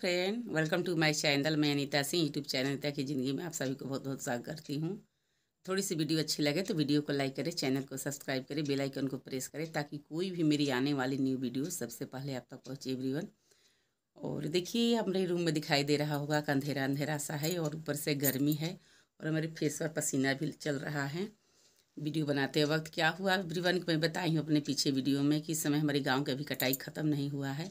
friend welcome to my channel मैं Anita Singh YouTube channel Anita की ज़िंदगी में आप सभी को बहुत बहुत स्वागत करती हूँ थोड़ी सी वीडियो अच्छी लगे तो वीडियो को लाइक करें चैनल को सब्सक्राइब करें बेल आइकन को प्रेस करें ताकि कोई भी मेरी आने वाली न्यू वीडियो सबसे पहले आप तक पहुँचे एवरी और देखिए हमारे रूम में दिखाई दे रहा होगा अंधेरा अंधेरा सा है और ऊपर से गर्मी है और हमारे फेस पर पसीना भी चल रहा है वीडियो बनाते वक्त क्या हुआ एवरी वन मैं बताई हूँ अपने पीछे वीडियो में कि इस समय हमारे गाँव की अभी कटाई ख़त्म नहीं हुआ है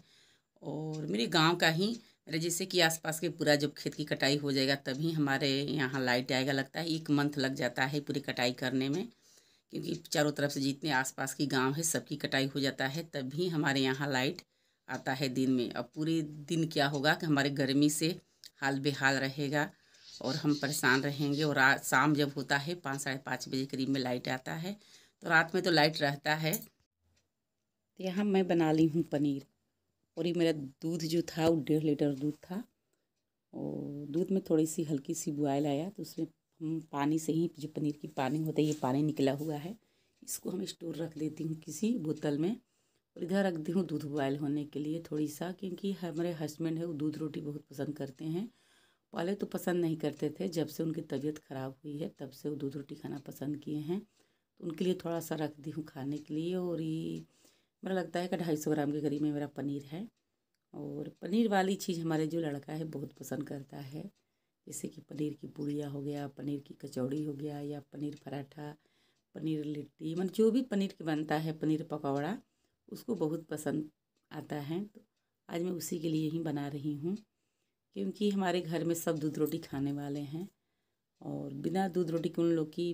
और मेरे गांव का ही अरे जैसे कि आसपास के पूरा जब खेत की कटाई हो जाएगा तभी हमारे यहाँ लाइट आएगा लगता है एक मंथ लग जाता है पूरी कटाई करने में क्योंकि चारों तरफ से जितने आसपास की गांव है सबकी कटाई हो जाता है तभी हमारे यहाँ लाइट आता है दिन में अब पूरे दिन क्या होगा कि हमारे गर्मी से हाल बेहाल रहेगा और हम परेशान रहेंगे और शाम जब होता है पाँच साढ़े पाँच बजे करीब में लाइट आता है तो रात में तो लाइट रहता है तो यहाँ मैं बना ली हूँ पनीर और ये मेरा दूध जो था वो डेढ़ लीटर दूध था और दूध में थोड़ी सी हल्की सी बुआइल आया तो उसमें हम पानी से ही जो पनीर की पानी होता है ये पानी निकला हुआ है इसको हम स्टोर रख देती हूँ किसी बोतल में और इधर रखती हूँ दूध बॉयल होने के लिए थोड़ी सा क्योंकि हमारे हस्बैंड है वो दूध रोटी बहुत पसंद करते हैं पहले तो पसंद नहीं करते थे जब से उनकी तबीयत ख़राब हुई है तब से वो दूध रोटी खाना पसंद किए हैं तो उनके लिए थोड़ा सा रख दी हूँ खाने के लिए और ये मेरा लगता है कि ढाई सौ ग्राम के करीब में मेरा पनीर है और पनीर वाली चीज़ हमारे जो लड़का है बहुत पसंद करता है जैसे कि पनीर की पूड़िया हो गया पनीर की कचौड़ी हो गया या पनीर पराठा पनीर लिट्टी मतलब जो भी पनीर के बनता है पनीर पकौड़ा उसको बहुत पसंद आता है तो आज मैं उसी के लिए ही बना रही हूँ क्योंकि हमारे घर में सब दूध रोटी खाने वाले हैं और बिना दूध रोटी के उन लोग की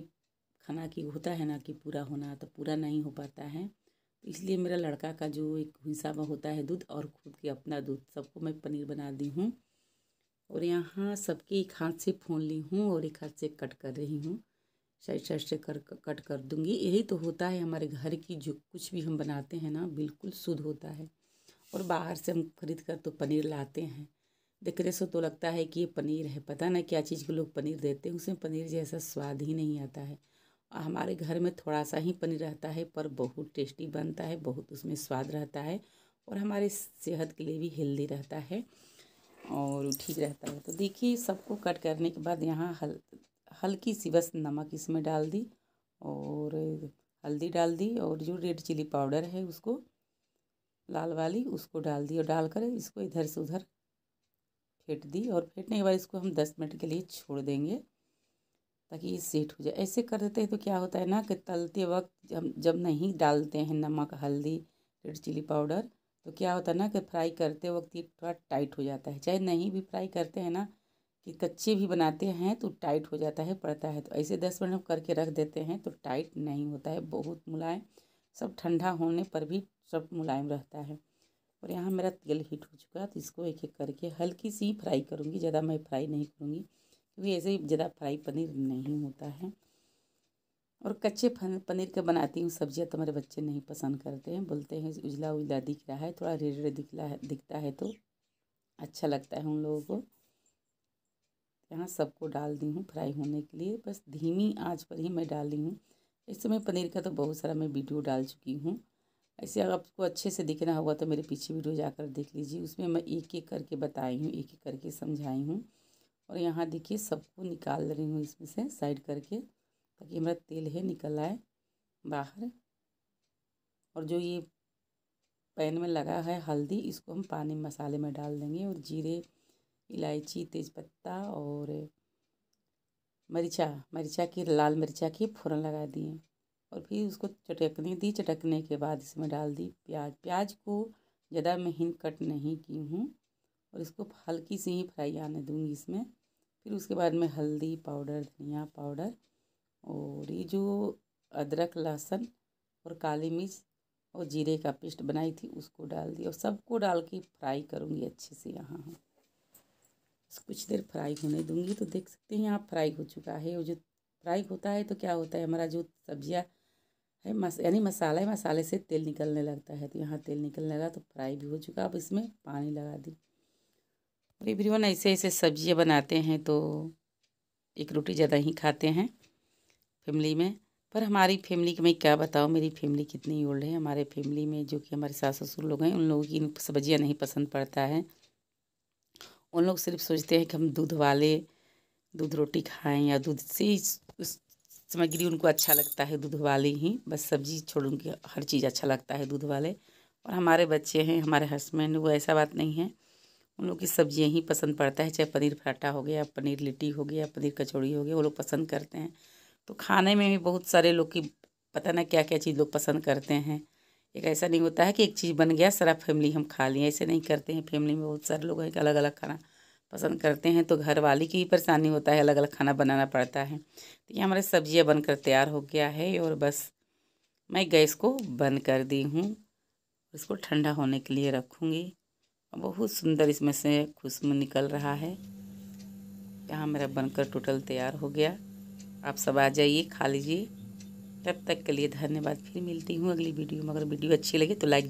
खाना की होता है ना कि पूरा होना तो पूरा नहीं हो पाता है इसलिए मेरा लड़का का जो एक हिस्सा में होता है दूध और खुद के अपना दूध सबको मैं पनीर बना दी हूँ और यहाँ सबके एक हाथ से फोन ली हूँ और एक हाथ से कट कर रही हूँ साइड साइड से कर कट कर दूँगी यही तो होता है हमारे घर की जो कुछ भी हम बनाते हैं ना बिल्कुल शुद्ध होता है और बाहर से हम खरीद कर तो पनीर लाते हैं देखने से तो लगता है कि ये पनीर है पता ना क्या चीज़ को लोग पनीर देते हैं उसमें पनीर जैसा स्वाद ही नहीं आता है हमारे घर में थोड़ा सा ही पनीर रहता है पर बहुत टेस्टी बनता है बहुत उसमें स्वाद रहता है और हमारे सेहत के लिए भी हेल्दी रहता है और ठीक रहता है तो देखिए सबको कट करने के बाद यहाँ हल हल्की सी बस नमक इसमें डाल दी और हल्दी डाल दी और जो रेड चिली पाउडर है उसको लाल वाली उसको डाल दी और डालकर इसको इधर से उधर फेंट दी और फेंटने के बाद इसको हम दस मिनट के लिए छोड़ देंगे ताकि ये सेट हो जाए ऐसे कर देते हैं तो क्या होता है ना कि तलते वक्त जब जब नहीं डालते हैं नमक हल्दी रेड चिली पाउडर तो क्या होता है ना कि फ्राई करते वक्त ये थोड़ा टाइट हो जाता है चाहे नहीं भी फ्राई करते हैं ना कि कच्चे भी बनाते हैं तो टाइट हो जाता है पड़ता है तो ऐसे दस मिनट करके रख देते हैं तो टाइट नहीं होता है बहुत मुलायम सब ठंडा होने पर भी सब मुलायम रहता है और यहाँ मेरा तेल हीट हो चुका है तो इसको एक एक करके हल्की सी फ्राई करूँगी ज़्यादा मैं फ्राई नहीं करूँगी क्योंकि ऐसे ज़्यादा फ्राई पनीर नहीं होता है और कच्चे पनीर का बनाती हूँ सब्जियाँ तो हमारे बच्चे नहीं पसंद करते हैं बोलते हैं उजला उजला दिख रहा है थोड़ा रेड रेड दिखला है दिखता है तो अच्छा लगता है उन लोगों को यहाँ सबको डाल दी हूँ फ्राई होने के लिए बस धीमी आँच पर ही मैं डाल दी हूँ इस समय पनीर का तो बहुत सारा मैं वीडियो डाल चुकी हूँ ऐसे अगर आपको अच्छे से दिखना होगा तो मेरे पीछे वीडियो जाकर देख लीजिए उसमें मैं एक एक करके बताई हूँ एक एक करके समझाई हूँ और यहाँ देखिए सबको निकाल रही हूँ इसमें से साइड करके ताकि हमारा तेल है निकल आए बाहर और जो ये पैन में लगा है हल्दी इसको हम पानी मसाले में डाल देंगे और जीरे इलायची तेज़पत्ता और मिर्चा मरिचा की लाल मिर्चा की फ़ोरन लगा दिए और फिर उसको चटकने दी चटकने के बाद इसमें डाल दी प्याज प्याज को ज़्यादा महीन कट नहीं की हूँ और इसको हल्की सी ही फ्राई आने दूँगी इसमें फिर उसके बाद में हल्दी पाउडर धनिया पाउडर और ये जो अदरक लहसुन और काली मिर्च और जीरे का पेस्ट बनाई थी उसको डाल दिया और सबको डाल के फ्राई करूँगी अच्छे से यहाँ हम कुछ देर फ्राई होने दूँगी तो देख सकते हैं यहाँ फ्राई हो चुका है और जो फ्राई होता है तो क्या होता है हमारा जो सब्जियाँ है मस यानी मसाला है मसाले से तेल निकलने लगता है तो यहाँ तेल निकलने लगा तो फ्राई भी हो चुका अब इसमें पानी लगा दी और एवरीवन ऐसे ऐसे सब्जियां बनाते हैं तो एक रोटी ज़्यादा ही खाते हैं फैमिली में पर हमारी फैमिली की मैं क्या बताऊँ मेरी फैमिली कितनी ओल्ड है हमारे फैमिली में जो कि हमारे सास ससुर लोग हैं उन लोगों की सब्जियाँ नहीं पसंद पड़ता है उन लोग सिर्फ सोचते हैं कि हम दूध वाले दूध रोटी खाएं या दूध से ही उस सामग्री उनको अच्छा लगता है दूध वाले ही बस सब्जी छोड़ उनकी हर चीज़ अच्छा लगता है दूध वाले और हमारे बच्चे हैं हमारे हस्बैंड वो ऐसा बात नहीं है उन लोग की सब्ज़ियाँ ही पसंद पड़ता है चाहे पनीर पराठा हो गया पनीर लिट्टी हो गया पनीर कचौड़ी हो गया वो लोग पसंद करते हैं तो खाने में भी बहुत सारे लोग की पता ना क्या क्या चीज़ लोग पसंद करते हैं एक ऐसा नहीं होता है कि एक चीज़ बन गया सारा फैमिली हम खा लिए ऐसे नहीं करते हैं फैमिली में बहुत सारे लोग हैं कि अलग अलग खाना पसंद करते हैं तो घर वाले की भी परेशानी होता है अलग अलग खाना बनाना पड़ता है तो ये हमारे सब्जियाँ बनकर तैयार हो गया है और बस मैं गैस को बंद कर दी हूँ इसको ठंडा होने के लिए रखूँगी बहुत सुंदर इसमें से खुशबू निकल रहा है यहाँ मेरा बनकर टोटल तैयार हो गया आप सब आ जाइए खा लीजिए तब तक के लिए धन्यवाद फिर मिलती हूँ अगली वीडियो में अगर वीडियो अच्छी लगे तो लाइक